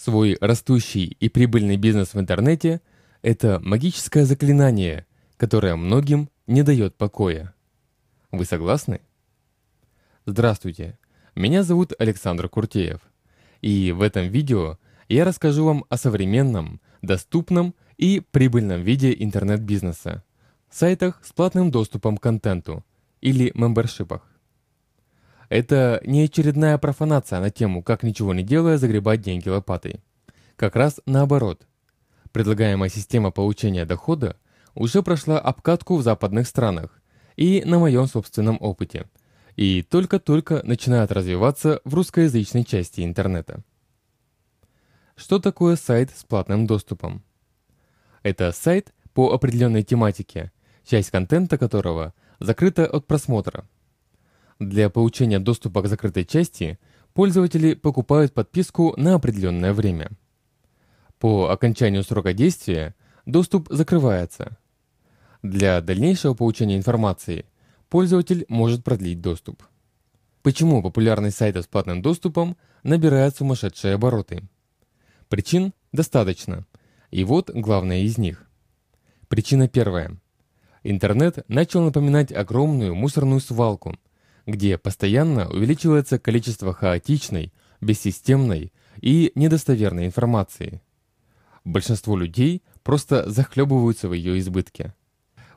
Свой растущий и прибыльный бизнес в интернете – это магическое заклинание, которое многим не дает покоя. Вы согласны? Здравствуйте, меня зовут Александр Куртеев, и в этом видео я расскажу вам о современном, доступном и прибыльном виде интернет-бизнеса – сайтах с платным доступом к контенту или мембершипах. Это не очередная профанация на тему, как ничего не делая загребать деньги лопатой. Как раз наоборот. Предлагаемая система получения дохода уже прошла обкатку в западных странах и на моем собственном опыте, и только-только начинает развиваться в русскоязычной части интернета. Что такое сайт с платным доступом? Это сайт по определенной тематике, часть контента которого закрыта от просмотра – для получения доступа к закрытой части пользователи покупают подписку на определенное время. По окончанию срока действия доступ закрывается. Для дальнейшего получения информации пользователь может продлить доступ. Почему популярность сайта с платным доступом набирает сумасшедшие обороты? Причин достаточно. И вот главная из них. Причина первая. Интернет начал напоминать огромную мусорную свалку – где постоянно увеличивается количество хаотичной, бессистемной и недостоверной информации. Большинство людей просто захлебываются в ее избытке.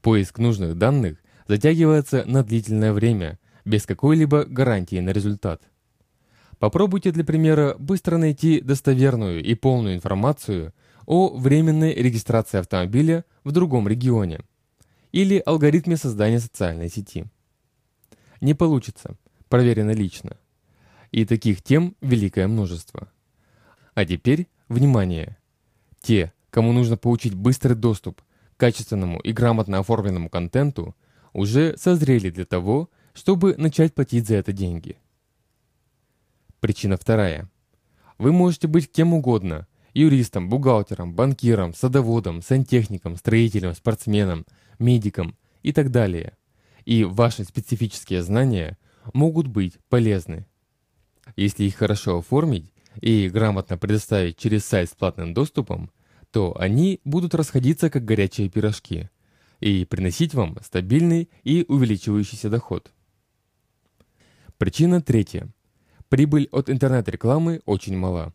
Поиск нужных данных затягивается на длительное время, без какой-либо гарантии на результат. Попробуйте для примера быстро найти достоверную и полную информацию о временной регистрации автомобиля в другом регионе или алгоритме создания социальной сети не получится, проверено лично. И таких тем великое множество. А теперь, внимание! Те, кому нужно получить быстрый доступ к качественному и грамотно оформленному контенту, уже созрели для того, чтобы начать платить за это деньги. Причина вторая. Вы можете быть кем угодно – юристом, бухгалтером, банкиром, садоводом, сантехником, строителем, спортсменом, медиком и так далее – и ваши специфические знания могут быть полезны. Если их хорошо оформить и грамотно предоставить через сайт с платным доступом, то они будут расходиться как горячие пирожки и приносить вам стабильный и увеличивающийся доход. Причина третья. Прибыль от интернет-рекламы очень мала.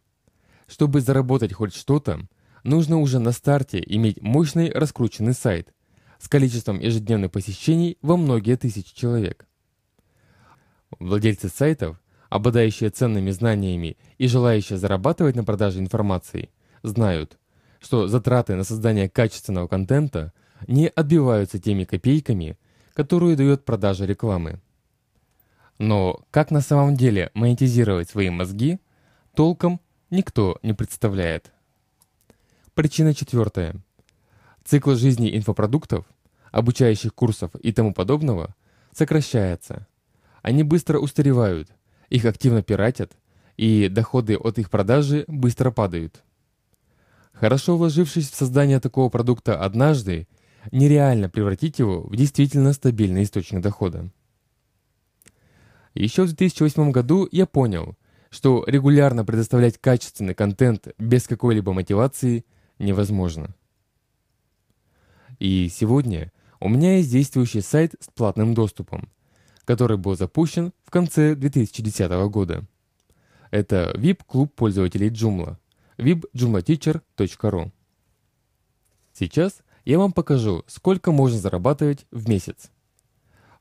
Чтобы заработать хоть что-то, нужно уже на старте иметь мощный раскрученный сайт – с количеством ежедневных посещений во многие тысячи человек. Владельцы сайтов, обладающие ценными знаниями и желающие зарабатывать на продаже информации, знают, что затраты на создание качественного контента не отбиваются теми копейками, которые дает продажа рекламы. Но как на самом деле монетизировать свои мозги, толком никто не представляет. Причина четвертая – Цикл жизни инфопродуктов, обучающих курсов и тому подобного сокращается. Они быстро устаревают, их активно пиратят, и доходы от их продажи быстро падают. Хорошо вложившись в создание такого продукта однажды, нереально превратить его в действительно стабильный источник дохода. Еще в 2008 году я понял, что регулярно предоставлять качественный контент без какой-либо мотивации невозможно. И сегодня у меня есть действующий сайт с платным доступом, который был запущен в конце 2010 года. Это VIP-клуб пользователей Joomla, vipjoomlateacher.ru. Сейчас я вам покажу, сколько можно зарабатывать в месяц.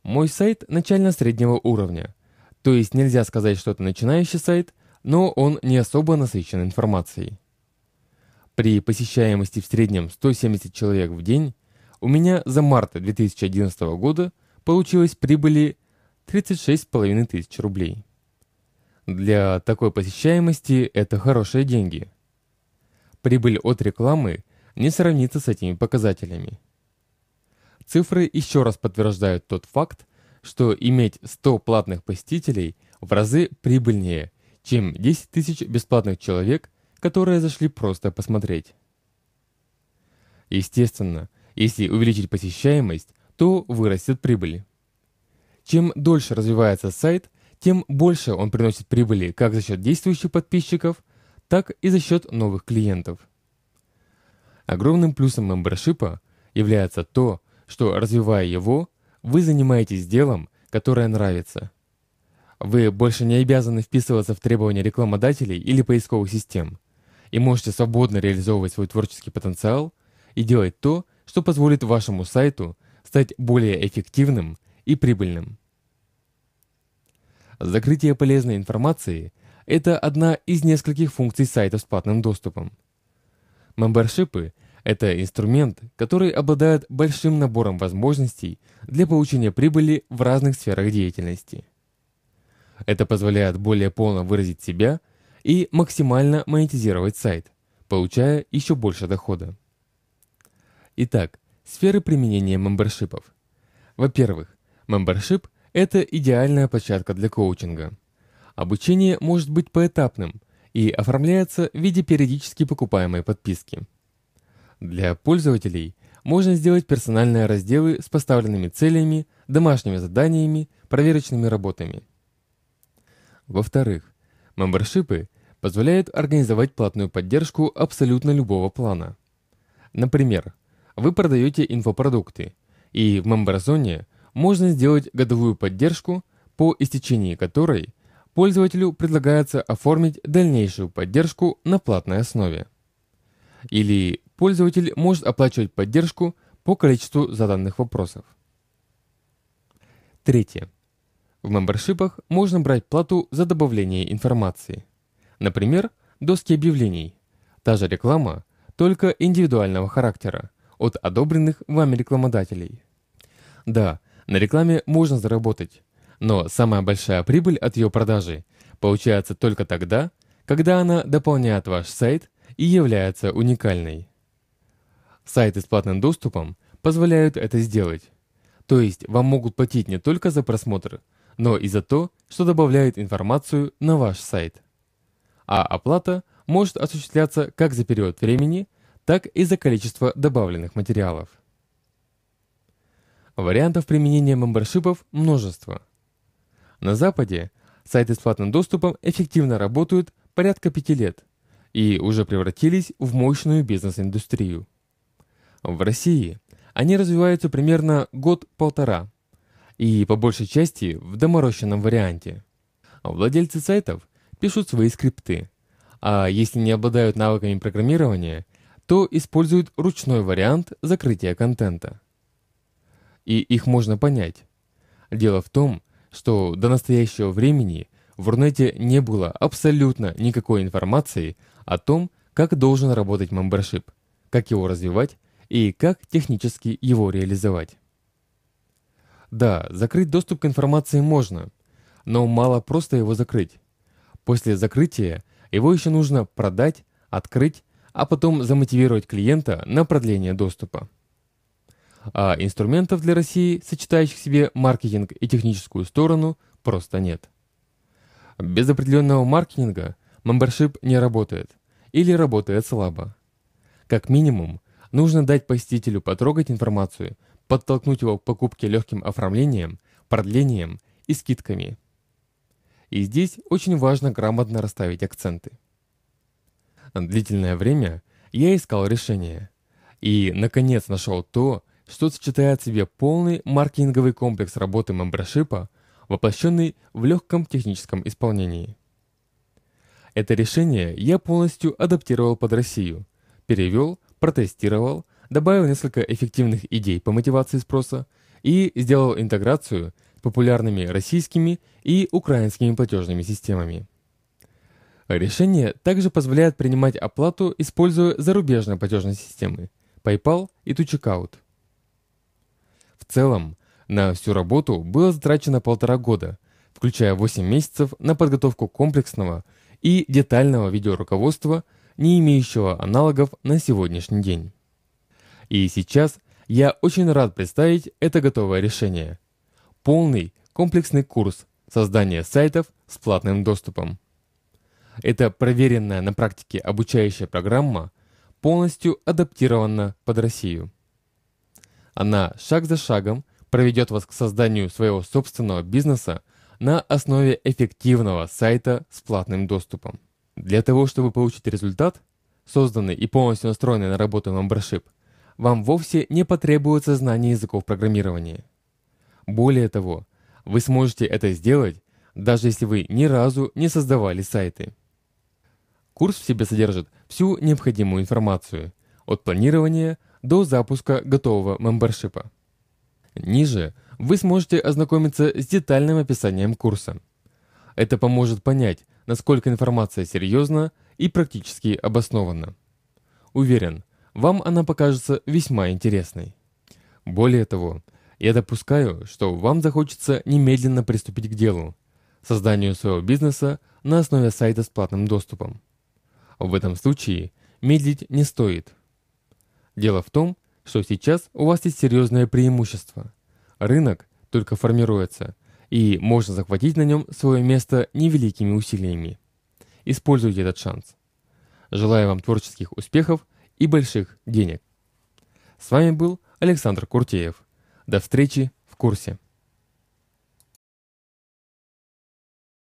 Мой сайт начально среднего уровня, то есть нельзя сказать, что это начинающий сайт, но он не особо насыщен информацией. При посещаемости в среднем 170 человек в день у меня за марта 2011 года получилось прибыли 36,5 тысяч рублей. Для такой посещаемости это хорошие деньги. Прибыль от рекламы не сравнится с этими показателями. Цифры еще раз подтверждают тот факт, что иметь 100 платных посетителей в разы прибыльнее, чем 10 тысяч бесплатных человек, которые зашли просто посмотреть. Естественно, если увеличить посещаемость, то вырастет прибыль. Чем дольше развивается сайт, тем больше он приносит прибыли как за счет действующих подписчиков, так и за счет новых клиентов. Огромным плюсом мембершипа является то, что развивая его, вы занимаетесь делом, которое нравится. Вы больше не обязаны вписываться в требования рекламодателей или поисковых систем и можете свободно реализовывать свой творческий потенциал и делать то, что позволит вашему сайту стать более эффективным и прибыльным. Закрытие полезной информации – это одна из нескольких функций сайта с платным доступом. Мембершипы – это инструмент, который обладает большим набором возможностей для получения прибыли в разных сферах деятельности. Это позволяет более полно выразить себя и максимально монетизировать сайт, получая еще больше дохода. Итак, сферы применения мембершипов. Во-первых, мембершип – это идеальная площадка для коучинга. Обучение может быть поэтапным и оформляется в виде периодически покупаемой подписки. Для пользователей можно сделать персональные разделы с поставленными целями, домашними заданиями, проверочными работами. Во-вторых, мембершипы позволяют организовать платную поддержку абсолютно любого плана. Например, вы продаете инфопродукты, и в мембразоне можно сделать годовую поддержку, по истечении которой пользователю предлагается оформить дальнейшую поддержку на платной основе. Или пользователь может оплачивать поддержку по количеству заданных вопросов. Третье. В мембершипах можно брать плату за добавление информации. Например, доски объявлений. Та же реклама, только индивидуального характера, от одобренных вами рекламодателей. Да, на рекламе можно заработать, но самая большая прибыль от ее продажи получается только тогда, когда она дополняет ваш сайт и является уникальной. Сайты с платным доступом позволяют это сделать. То есть вам могут платить не только за просмотр, но и за то, что добавляет информацию на ваш сайт. А оплата может осуществляться как за период времени – так и за количество добавленных материалов. Вариантов применения мембершипов множество. На Западе сайты с платным доступом эффективно работают порядка пяти лет и уже превратились в мощную бизнес-индустрию. В России они развиваются примерно год-полтора и по большей части в доморощенном варианте. Владельцы сайтов пишут свои скрипты, а если не обладают навыками программирования, кто использует ручной вариант закрытия контента. И их можно понять. Дело в том, что до настоящего времени в Рунете не было абсолютно никакой информации о том, как должен работать мембершип, как его развивать и как технически его реализовать. Да, закрыть доступ к информации можно, но мало просто его закрыть. После закрытия его еще нужно продать, открыть а потом замотивировать клиента на продление доступа. А инструментов для России, сочетающих в себе маркетинг и техническую сторону, просто нет. Без определенного маркетинга мембершип не работает или работает слабо. Как минимум, нужно дать посетителю потрогать информацию, подтолкнуть его к покупке легким оформлением, продлением и скидками. И здесь очень важно грамотно расставить акценты. Э, длительное время я искал решение. И, наконец, нашел то, что сочетает в себе полный маркетинговый комплекс работы мембершипа, воплощенный в легком техническом исполнении. Это решение я полностью адаптировал под Россию, перевел, протестировал, добавил несколько эффективных идей по мотивации спроса и сделал интеграцию с популярными российскими и украинскими платежными системами. Решение также позволяет принимать оплату, используя зарубежные платежные системы PayPal и TuCheckout. В целом, на всю работу было затрачено полтора года, включая 8 месяцев на подготовку комплексного и детального видеоруководства, не имеющего аналогов на сегодняшний день. И сейчас я очень рад представить это готовое решение. Полный комплексный курс создания сайтов с платным доступом. Это проверенная на практике обучающая программа полностью адаптирована под Россию. Она шаг за шагом проведет вас к созданию своего собственного бизнеса на основе эффективного сайта с платным доступом. Для того, чтобы получить результат, созданный и полностью настроенный на работу мембершип, вам вовсе не потребуется знание языков программирования. Более того, вы сможете это сделать, даже если вы ни разу не создавали сайты. Курс в себе содержит всю необходимую информацию от планирования до запуска готового мембершипа. Ниже вы сможете ознакомиться с детальным описанием курса. Это поможет понять, насколько информация серьезна и практически обоснована. Уверен, вам она покажется весьма интересной. Более того, я допускаю, что вам захочется немедленно приступить к делу, созданию своего бизнеса на основе сайта с платным доступом. В этом случае медлить не стоит. Дело в том, что сейчас у вас есть серьезное преимущество. Рынок только формируется, и можно захватить на нем свое место невеликими усилиями. Используйте этот шанс. Желаю вам творческих успехов и больших денег. С вами был Александр Куртеев. До встречи в курсе.